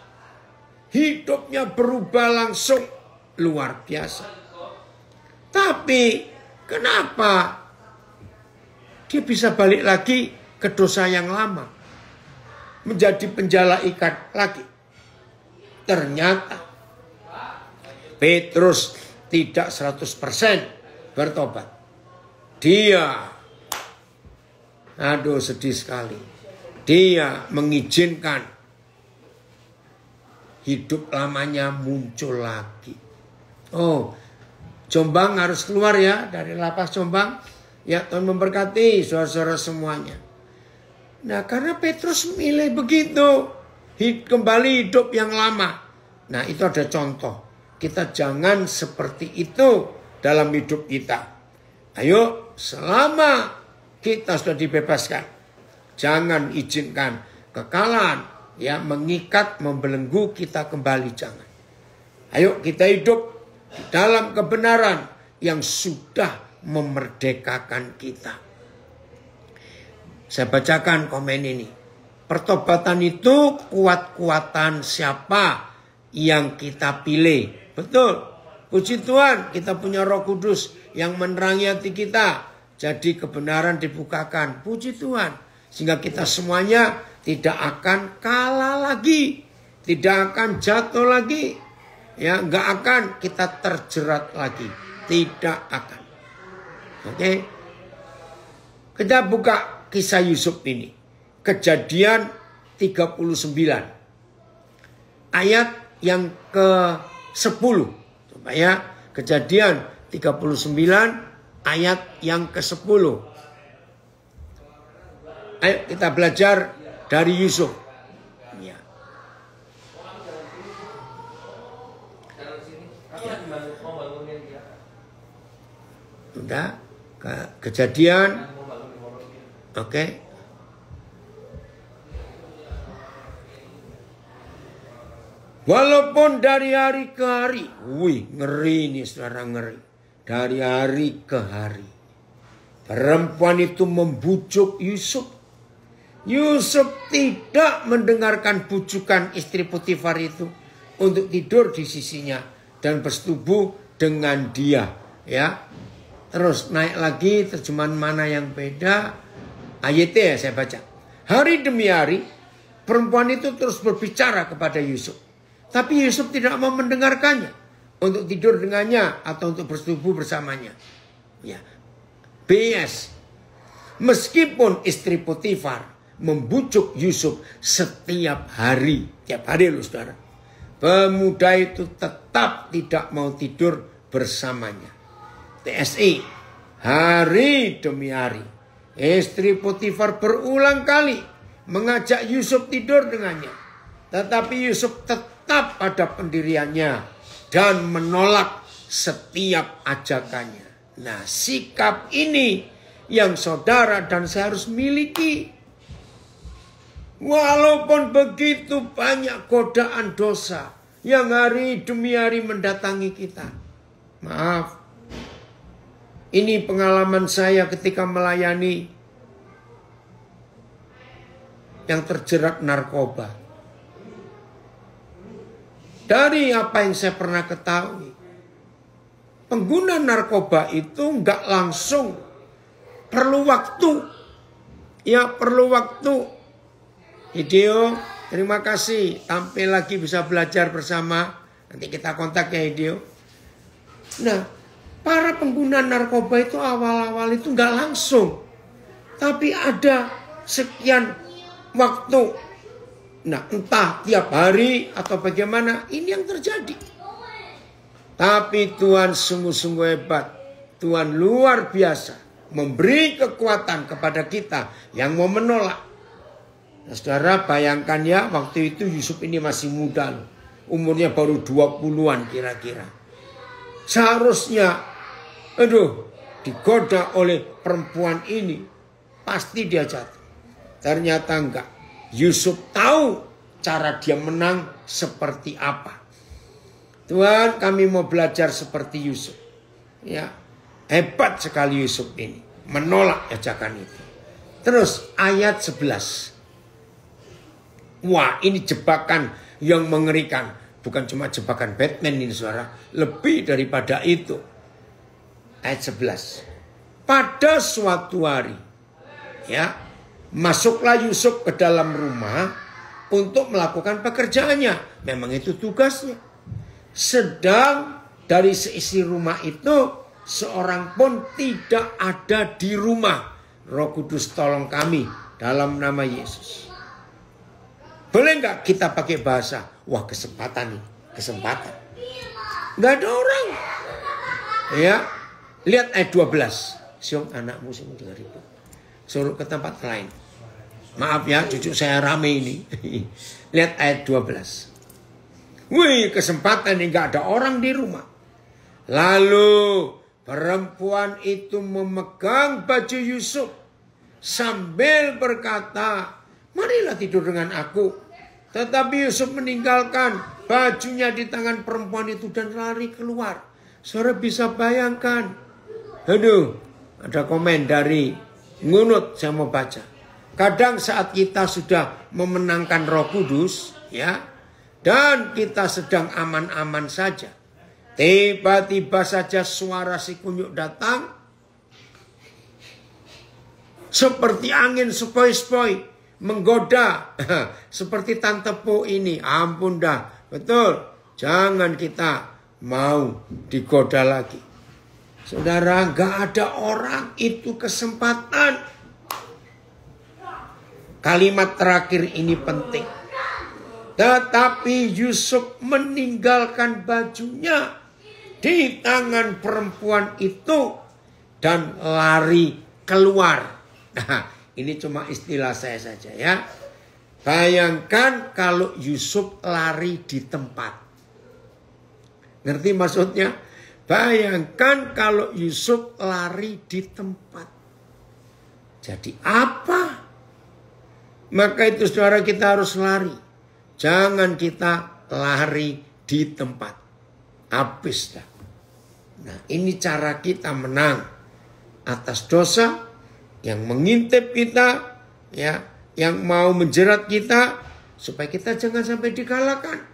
hidupnya berubah langsung luar biasa. Tapi kenapa dia bisa balik lagi ke dosa yang lama? Menjadi penjala ikan lagi. Ternyata Petrus tidak 100% bertobat. Dia Aduh sedih sekali. Dia mengizinkan hidup lamanya muncul lagi. Oh, Jombang harus keluar ya dari lapas Jombang. Ya Tuhan memberkati suara-suara semuanya. Nah karena Petrus milih begitu. Hid, kembali hidup yang lama. Nah itu ada contoh. Kita jangan seperti itu dalam hidup kita. Ayo selama kita sudah dibebaskan. Jangan izinkan kekalahan, ya mengikat membelenggu kita kembali jangan. Ayo kita hidup di dalam kebenaran yang sudah memerdekakan kita. Saya bacakan komen ini. Pertobatan itu kuat-kuatan siapa yang kita pilih. Betul. Puji Tuhan kita punya roh kudus yang menerangi hati kita. Jadi kebenaran dibukakan. Puji Tuhan. Sehingga kita semuanya tidak akan kalah lagi, tidak akan jatuh lagi, ya nggak akan kita terjerat lagi, tidak akan. Oke, okay? kita buka kisah Yusuf ini, kejadian 39 ayat yang ke 10 coba ya kejadian 39 ayat yang ke 10 Ayo kita belajar dari Yusuf. Ya. Enggak. kejadian. Oke. Okay. Walaupun dari hari ke hari, wih ngeri ini saudara ngeri. Dari hari ke hari, perempuan itu membujuk Yusuf Yusuf tidak mendengarkan bujukan istri Putifar itu untuk tidur di sisinya dan bersetubuh dengan dia ya. Terus naik lagi terjemahan mana yang beda? Ayat ya saya baca. Hari demi hari perempuan itu terus berbicara kepada Yusuf. Tapi Yusuf tidak mau mendengarkannya untuk tidur dengannya atau untuk bersetubuh bersamanya. Ya. BS. Meskipun istri Potifar membujuk Yusuf setiap hari. Tiap hari loh saudara. Pemuda itu tetap tidak mau tidur bersamanya. TSI, hari demi hari. Istri Potifar berulang kali mengajak Yusuf tidur dengannya. Tetapi Yusuf tetap pada pendiriannya dan menolak setiap ajakannya. Nah sikap ini yang saudara dan saya harus miliki Walaupun begitu banyak godaan dosa yang hari demi hari mendatangi kita. Maaf, ini pengalaman saya ketika melayani yang terjerat narkoba. Dari apa yang saya pernah ketahui, pengguna narkoba itu nggak langsung perlu waktu. Ya perlu waktu Hideo, terima kasih. Tampil lagi bisa belajar bersama. Nanti kita kontak ya Hideo. Nah, para pengguna narkoba itu awal-awal itu nggak langsung. Tapi ada sekian waktu. Nah, entah tiap hari atau bagaimana, ini yang terjadi. Tapi Tuhan sungguh-sungguh hebat. Tuhan luar biasa memberi kekuatan kepada kita yang mau menolak. Nah, saudara bayangkan ya waktu itu Yusuf ini masih muda loh. Umurnya baru 20-an kira-kira. Seharusnya aduh digoda oleh perempuan ini pasti dia jatuh. Ternyata enggak. Yusuf tahu cara dia menang seperti apa. Tuhan kami mau belajar seperti Yusuf. Ya, hebat sekali Yusuf ini menolak ajakan itu. Terus ayat 11. Wah, ini jebakan yang mengerikan. Bukan cuma jebakan Batman ini suara. lebih daripada itu. Ayat 11. Pada suatu hari, ya, masuklah Yusuf ke dalam rumah untuk melakukan pekerjaannya. Memang itu tugasnya. Sedang dari seisi rumah itu seorang pun tidak ada di rumah. Roh Kudus tolong kami dalam nama Yesus. Boleh nggak kita pakai bahasa? Wah kesempatan nih, kesempatan. Nggak ada orang. Ya, lihat ayat 12. Siung anakmu semua dengar itu. Suruh ke tempat lain. Maaf ya, cucu saya rame ini. *laughs* lihat ayat 12. Wih, kesempatan ini nggak ada orang di rumah. Lalu perempuan itu memegang baju Yusuf sambil berkata, Marilah tidur dengan aku. Tetapi Yusuf meninggalkan bajunya di tangan perempuan itu dan lari keluar. Saudara bisa bayangkan. Aduh, ada komen dari Ngunut saya mau baca. Kadang saat kita sudah memenangkan Roh Kudus, ya, dan kita sedang aman-aman saja. Tiba-tiba saja suara si kunyuk datang seperti angin sepoi-sepoi menggoda. *laughs* Seperti Tante Po ini, ampun dah. Betul, jangan kita mau digoda lagi. Saudara, gak ada orang itu kesempatan. Kalimat terakhir ini penting. Tetapi Yusuf meninggalkan bajunya di tangan perempuan itu dan lari keluar. Nah, *laughs* Ini cuma istilah saya saja ya. Bayangkan kalau Yusuf lari di tempat. Ngerti maksudnya? Bayangkan kalau Yusuf lari di tempat. Jadi apa? Maka itu saudara kita harus lari. Jangan kita lari di tempat. Habis dah. Nah ini cara kita menang atas dosa yang mengintip kita, ya, yang mau menjerat kita supaya kita jangan sampai dikalahkan.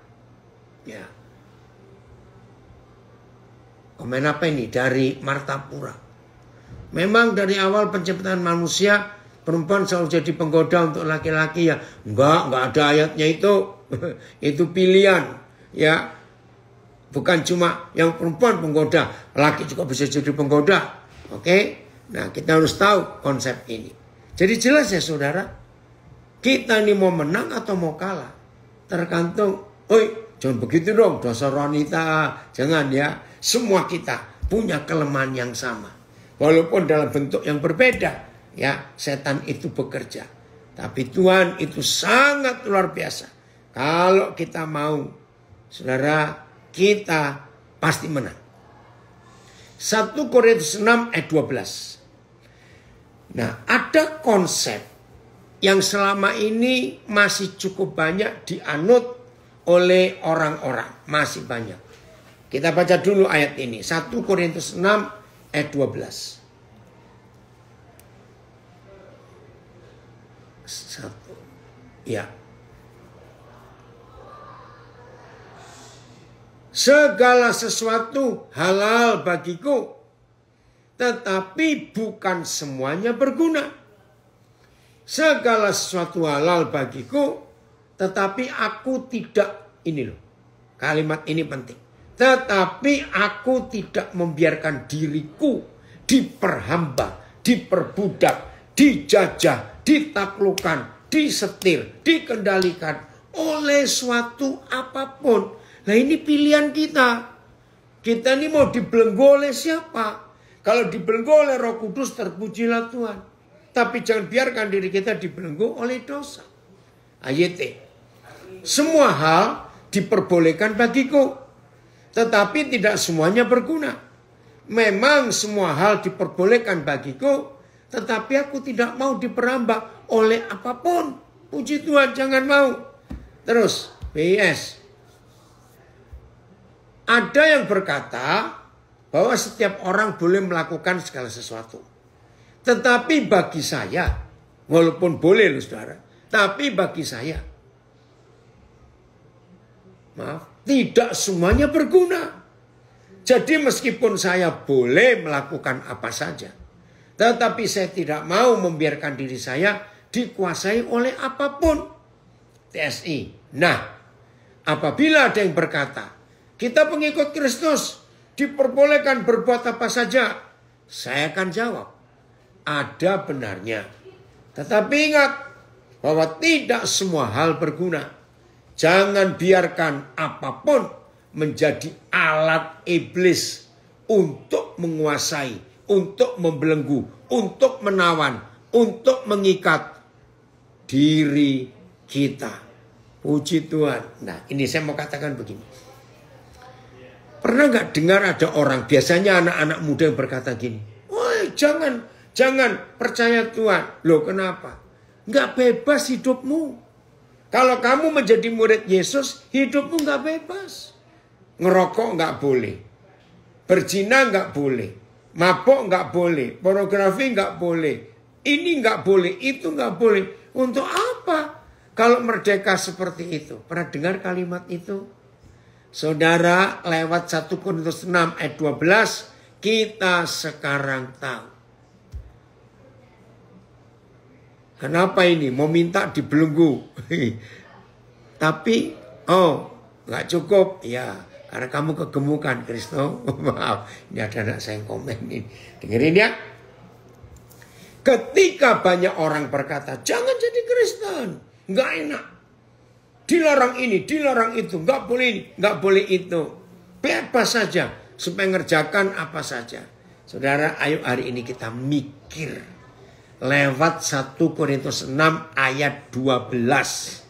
Ya. Komen apa ini dari Martapura? Memang dari awal penciptaan manusia perempuan selalu jadi penggoda untuk laki-laki ya. Enggak, enggak ada ayatnya itu. *laughs* itu pilihan, ya. Bukan cuma yang perempuan penggoda, laki juga bisa jadi penggoda. Oke? Okay? Nah kita harus tahu konsep ini. Jadi jelas ya saudara, kita ini mau menang atau mau kalah. Tergantung, oi jangan begitu dong dasar wanita, jangan ya. Semua kita punya kelemahan yang sama. Walaupun dalam bentuk yang berbeda, ya setan itu bekerja. Tapi Tuhan itu sangat luar biasa. Kalau kita mau, saudara, kita pasti menang. 1 Korintus 6 ayat 12. Nah, ada konsep yang selama ini masih cukup banyak dianut oleh orang-orang, masih banyak. Kita baca dulu ayat ini, 1 Korintus 6 ayat 12. satu ya segala sesuatu halal bagiku tetapi bukan semuanya berguna. Segala sesuatu halal bagiku, tetapi aku tidak ini loh. Kalimat ini penting. Tetapi aku tidak membiarkan diriku diperhamba, diperbudak, dijajah, ditaklukan, disetir, dikendalikan oleh suatu apapun. Nah ini pilihan kita. Kita ini mau dibelenggu oleh siapa? Kalau dibelenggu oleh roh kudus terpujilah Tuhan. Tapi jangan biarkan diri kita dibelenggu oleh dosa. Ayat Semua hal diperbolehkan bagiku. Tetapi tidak semuanya berguna. Memang semua hal diperbolehkan bagiku. Tetapi aku tidak mau diperambah oleh apapun. Puji Tuhan jangan mau. Terus, BS. Ada yang berkata, bahwa setiap orang boleh melakukan segala sesuatu. Tetapi bagi saya, walaupun boleh loh saudara, tapi bagi saya, maaf, tidak semuanya berguna. Jadi meskipun saya boleh melakukan apa saja, tetapi saya tidak mau membiarkan diri saya dikuasai oleh apapun. TSI. Nah, apabila ada yang berkata, kita pengikut Kristus, diperbolehkan berbuat apa saja? Saya akan jawab, ada benarnya. Tetapi ingat bahwa tidak semua hal berguna. Jangan biarkan apapun menjadi alat iblis untuk menguasai, untuk membelenggu, untuk menawan, untuk mengikat diri kita. Puji Tuhan. Nah, ini saya mau katakan begini. Pernah nggak dengar ada orang, biasanya anak-anak muda yang berkata gini, Woi jangan, jangan percaya Tuhan. Loh kenapa? Nggak bebas hidupmu. Kalau kamu menjadi murid Yesus, hidupmu nggak bebas. Ngerokok nggak boleh. Berzina nggak boleh. Mabok nggak boleh. Pornografi nggak boleh. Ini nggak boleh, itu nggak boleh. Untuk apa? Kalau merdeka seperti itu. Pernah dengar kalimat itu? Saudara lewat 1 Korintus 6 ayat 12 kita sekarang tahu. Kenapa ini? Mau minta dibelenggu. *laughs* Tapi, oh, nggak cukup. Ya, karena kamu kegemukan, Kristo. *laughs* Maaf, ini ada anak saya yang komen ini. Dengerin ya. Ketika banyak orang berkata, jangan jadi Kristen. Nggak enak dilarang ini, dilarang itu, nggak boleh ini, nggak boleh itu. Bebas saja, supaya ngerjakan apa saja. Saudara, ayo hari ini kita mikir lewat 1 Korintus 6 ayat 12.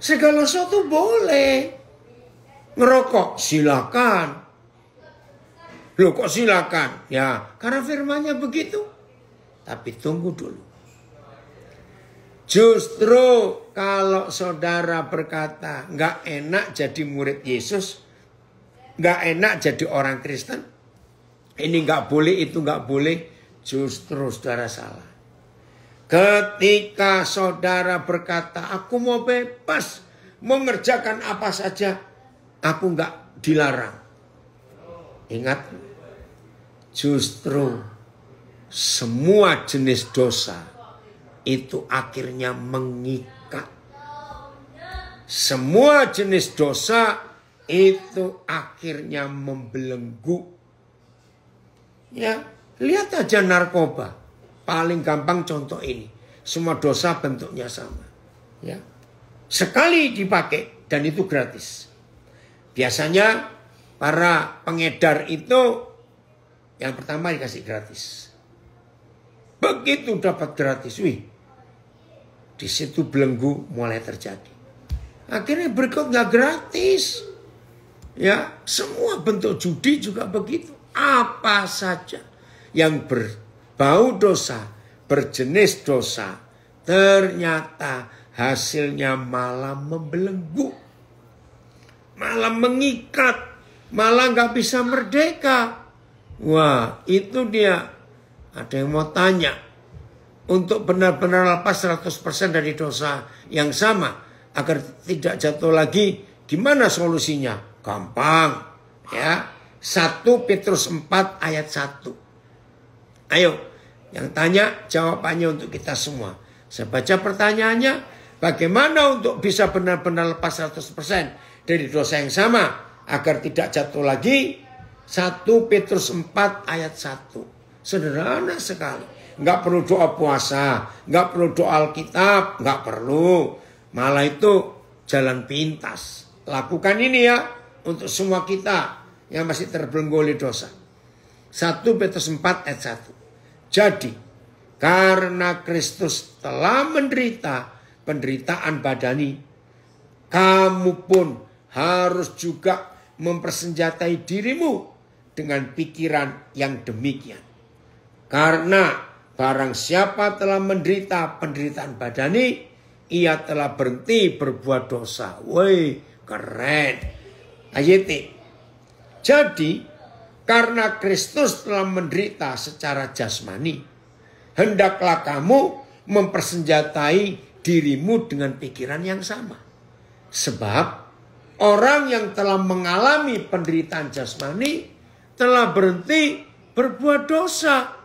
Segala sesuatu boleh. Ngerokok silakan. Loh kok silakan? Ya, karena firmanya begitu. Tapi tunggu dulu. Justru kalau saudara berkata nggak enak jadi murid Yesus, nggak enak jadi orang Kristen, ini nggak boleh, itu nggak boleh, justru saudara salah. Ketika saudara berkata, aku mau bebas, mengerjakan apa saja, aku nggak dilarang. Ingat, justru semua jenis dosa itu akhirnya mengikat. Semua jenis dosa itu akhirnya membelenggu. Ya, lihat aja narkoba. Paling gampang contoh ini. Semua dosa bentuknya sama. Ya. Sekali dipakai dan itu gratis. Biasanya para pengedar itu yang pertama dikasih gratis. Begitu dapat gratis, wih. Di situ belenggu mulai terjadi. Akhirnya berikut nggak gratis. Ya, semua bentuk judi juga begitu. Apa saja yang berbau dosa, berjenis dosa, ternyata hasilnya malah membelenggu. Malah mengikat, malah nggak bisa merdeka. Wah, itu dia ada yang mau tanya untuk benar-benar lepas 100% dari dosa yang sama agar tidak jatuh lagi gimana solusinya? Gampang ya. 1 Petrus 4 ayat 1. Ayo, yang tanya jawabannya untuk kita semua. Saya baca pertanyaannya, bagaimana untuk bisa benar-benar lepas 100% dari dosa yang sama agar tidak jatuh lagi? 1 Petrus 4 ayat 1. Sederhana sekali. Nggak perlu doa puasa, nggak perlu doa Alkitab, nggak perlu. Malah itu jalan pintas. Lakukan ini ya untuk semua kita yang masih terbelenggu oleh dosa. 1 Petrus 4 ayat 1. Jadi, karena Kristus telah menderita penderitaan badani, kamu pun harus juga mempersenjatai dirimu dengan pikiran yang demikian. Karena barang siapa telah menderita penderitaan badani, ia telah berhenti berbuat dosa. Woi, keren. Ayat Jadi, karena Kristus telah menderita secara jasmani, hendaklah kamu mempersenjatai dirimu dengan pikiran yang sama. Sebab orang yang telah mengalami penderitaan jasmani telah berhenti berbuat dosa.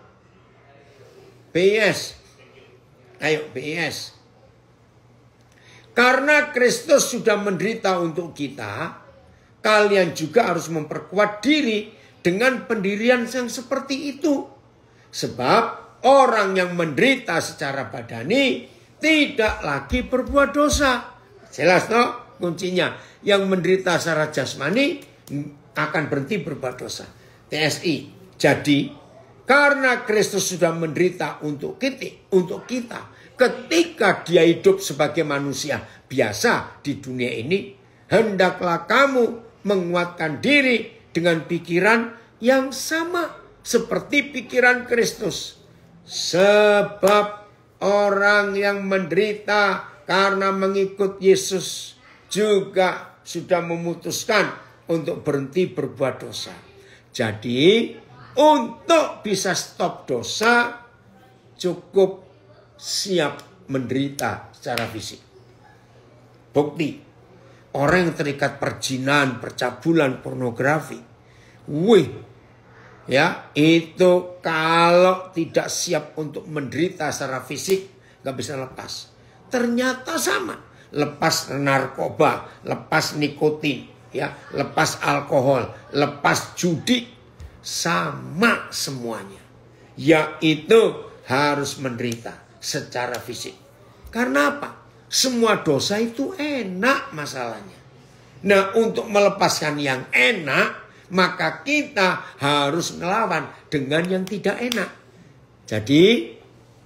BIS. Ayo BIS. Karena Kristus sudah menderita untuk kita, kalian juga harus memperkuat diri dengan pendirian yang seperti itu. Sebab orang yang menderita secara badani tidak lagi berbuat dosa. Jelas no kuncinya. Yang menderita secara jasmani akan berhenti berbuat dosa. TSI. Jadi karena Kristus sudah menderita untuk kita, untuk kita. Ketika dia hidup sebagai manusia biasa di dunia ini, hendaklah kamu menguatkan diri dengan pikiran yang sama seperti pikiran Kristus. Sebab orang yang menderita karena mengikut Yesus juga sudah memutuskan untuk berhenti berbuat dosa. Jadi untuk bisa stop dosa, cukup siap menderita secara fisik. Bukti, orang yang terikat perjinan, percabulan, pornografi. Wih, ya itu kalau tidak siap untuk menderita secara fisik, nggak bisa lepas. Ternyata sama, lepas narkoba, lepas nikotin, ya lepas alkohol, lepas judi, sama semuanya. Yaitu harus menderita secara fisik. Karena apa? Semua dosa itu enak masalahnya. Nah untuk melepaskan yang enak, maka kita harus melawan dengan yang tidak enak. Jadi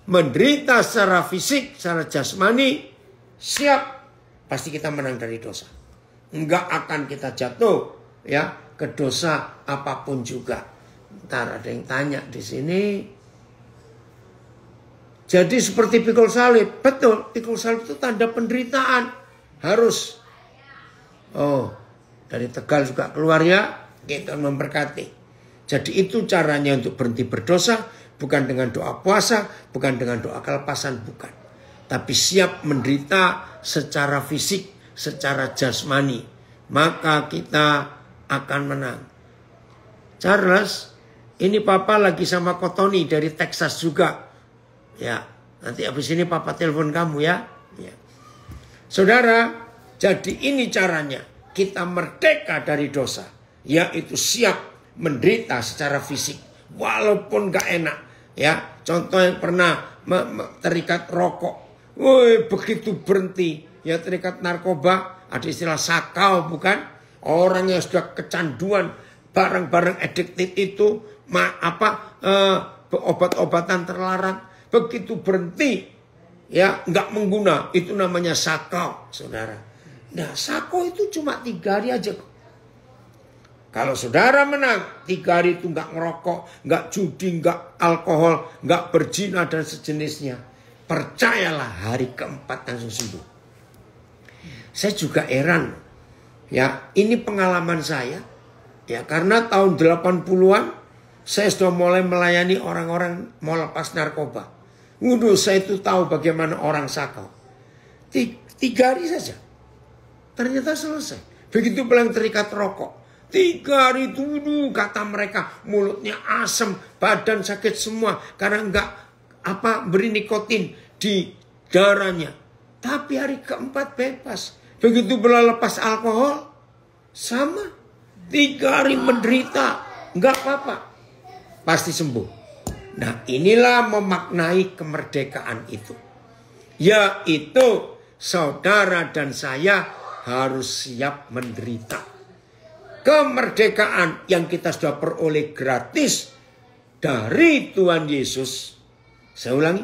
menderita secara fisik, secara jasmani, siap pasti kita menang dari dosa. Enggak akan kita jatuh ya ke dosa apapun juga. Ntar ada yang tanya di sini. Jadi seperti pikul salib, betul. Pikul salib itu tanda penderitaan. Harus. Oh, dari Tegal juga keluar ya. Kita memberkati. Jadi itu caranya untuk berhenti berdosa. Bukan dengan doa puasa, bukan dengan doa kelepasan, bukan. Tapi siap menderita secara fisik, secara jasmani. Maka kita akan menang. Charles, ini papa lagi sama Kotoni dari Texas juga. Ya, nanti habis ini papa telepon kamu ya. ya. Saudara, jadi ini caranya kita merdeka dari dosa, yaitu siap menderita secara fisik walaupun gak enak. Ya, contoh yang pernah terikat rokok. Woi, begitu berhenti ya terikat narkoba, ada istilah sakau bukan? Orang yang sudah kecanduan barang-barang adiktif itu ma apa eh, obat-obatan terlarang begitu berhenti ya nggak mengguna itu namanya sakau saudara. Nah sakau itu cuma tiga hari aja kalau saudara menang, tiga hari itu nggak ngerokok, nggak judi, nggak alkohol, nggak berzina dan sejenisnya. Percayalah hari keempat langsung sembuh. Saya juga heran Ya, ini pengalaman saya. Ya, karena tahun 80-an saya sudah mulai melayani orang-orang mau lepas narkoba. Ngudu saya itu tahu bagaimana orang sakau. Tiga, hari saja. Ternyata selesai. Begitu pulang terikat rokok. Tiga hari itu, kata mereka mulutnya asem, badan sakit semua. Karena enggak apa beri nikotin di darahnya. Tapi hari keempat bebas. Begitu pula lepas alkohol, sama. Tiga hari menderita, nggak apa-apa. Pasti sembuh. Nah inilah memaknai kemerdekaan itu. Yaitu saudara dan saya harus siap menderita. Kemerdekaan yang kita sudah peroleh gratis dari Tuhan Yesus. Saya ulangi,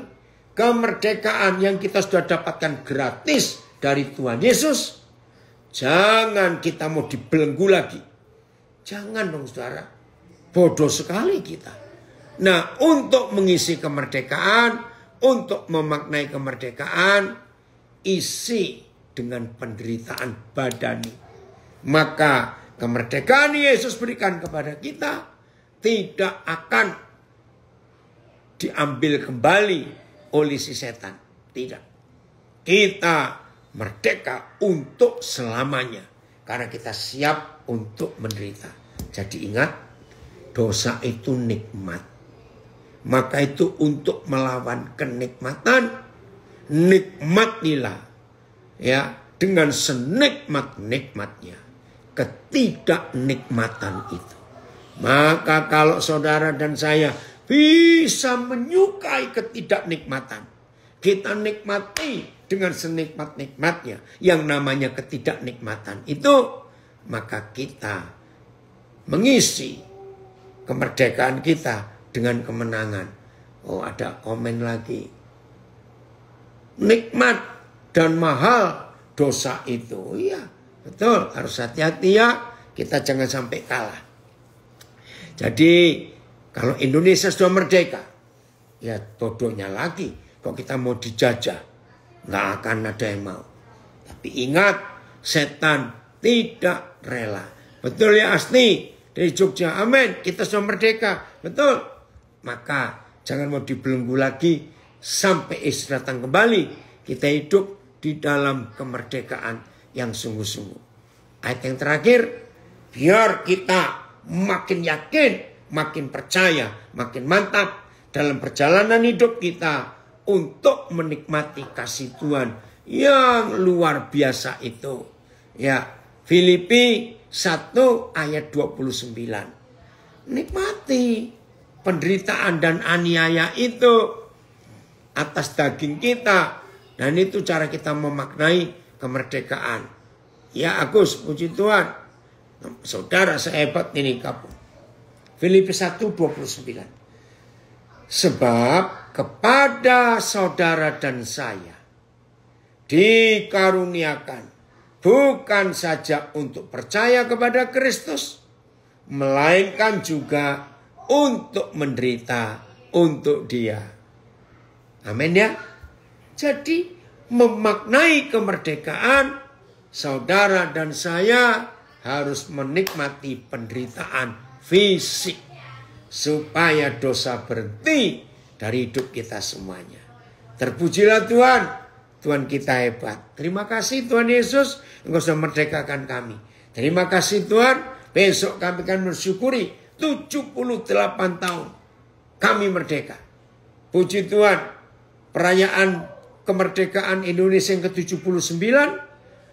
kemerdekaan yang kita sudah dapatkan gratis dari Tuhan Yesus. Jangan kita mau dibelenggu lagi. Jangan dong saudara. Bodoh sekali kita. Nah untuk mengisi kemerdekaan, untuk memaknai kemerdekaan, isi dengan penderitaan badani. Maka kemerdekaan Yesus berikan kepada kita tidak akan diambil kembali oleh si setan. Tidak. Kita merdeka untuk selamanya. Karena kita siap untuk menderita. Jadi ingat, dosa itu nikmat. Maka itu untuk melawan kenikmatan, nikmatilah. Ya, dengan senikmat-nikmatnya. Ketidaknikmatan itu. Maka kalau saudara dan saya bisa menyukai ketidaknikmatan, kita nikmati dengan senikmat-nikmatnya. Yang namanya ketidaknikmatan itu. Maka kita mengisi kemerdekaan kita dengan kemenangan. Oh ada komen lagi. Nikmat dan mahal dosa itu. Iya betul harus hati-hati ya. Kita jangan sampai kalah. Jadi kalau Indonesia sudah merdeka. Ya todonya lagi kalau kita mau dijajah, nggak akan ada yang mau. Tapi ingat, setan tidak rela. Betul ya Asni? Dari Jogja, amin. Kita sudah merdeka. Betul. Maka jangan mau dibelenggu lagi sampai Yesus datang kembali. Kita hidup di dalam kemerdekaan yang sungguh-sungguh. Ayat yang terakhir, biar kita makin yakin, makin percaya, makin mantap dalam perjalanan hidup kita untuk menikmati kasih Tuhan yang luar biasa itu. Ya, Filipi 1 ayat 29. Nikmati penderitaan dan aniaya itu atas daging kita dan itu cara kita memaknai kemerdekaan. Ya Agus, puji Tuhan. Saudara sehebat ini kamu. Filipi 1 29. Sebab kepada saudara dan saya dikaruniakan bukan saja untuk percaya kepada Kristus, melainkan juga untuk menderita untuk Dia. Amin ya. Jadi memaknai kemerdekaan saudara dan saya harus menikmati penderitaan fisik supaya dosa berhenti dari hidup kita semuanya. Terpujilah Tuhan, Tuhan kita hebat. Terima kasih Tuhan Yesus, Engkau sudah merdekakan kami. Terima kasih Tuhan, besok kami akan bersyukuri 78 tahun kami merdeka. Puji Tuhan, perayaan kemerdekaan Indonesia yang ke-79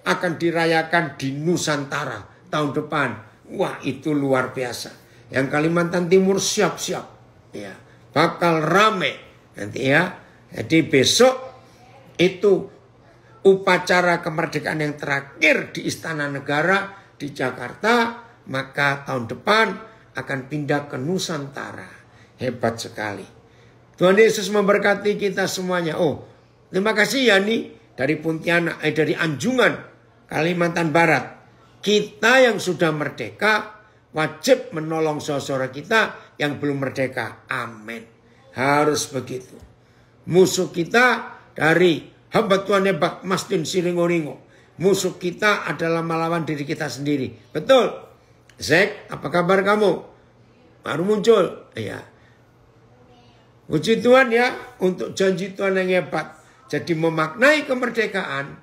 akan dirayakan di Nusantara tahun depan. Wah, itu luar biasa. Yang Kalimantan Timur siap-siap. Ya bakal rame nanti ya. Jadi besok itu upacara kemerdekaan yang terakhir di Istana Negara di Jakarta, maka tahun depan akan pindah ke Nusantara. Hebat sekali. Tuhan Yesus memberkati kita semuanya. Oh, terima kasih ya nih dari Pontianak eh dari Anjungan, Kalimantan Barat. Kita yang sudah merdeka wajib menolong saudara kita yang belum merdeka. Amin. Harus begitu. Musuh kita dari hamba Tuhan nebak Mastin ringo, Musuh kita adalah melawan diri kita sendiri. Betul. Zek, apa kabar kamu? Baru muncul. iya. Puji Tuhan ya untuk janji Tuhan yang hebat. Jadi memaknai kemerdekaan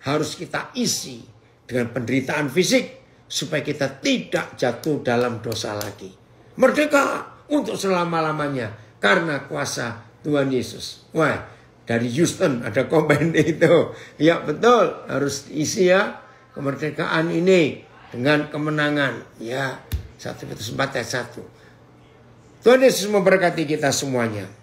harus kita isi dengan penderitaan fisik supaya kita tidak jatuh dalam dosa lagi. Merdeka untuk selama-lamanya karena kuasa Tuhan Yesus. Wah, dari Houston ada komen *laughs* itu. Ya betul, harus isi ya kemerdekaan ini dengan kemenangan. Ya, satu Petrus 4 ayat Tuhan Yesus memberkati kita semuanya.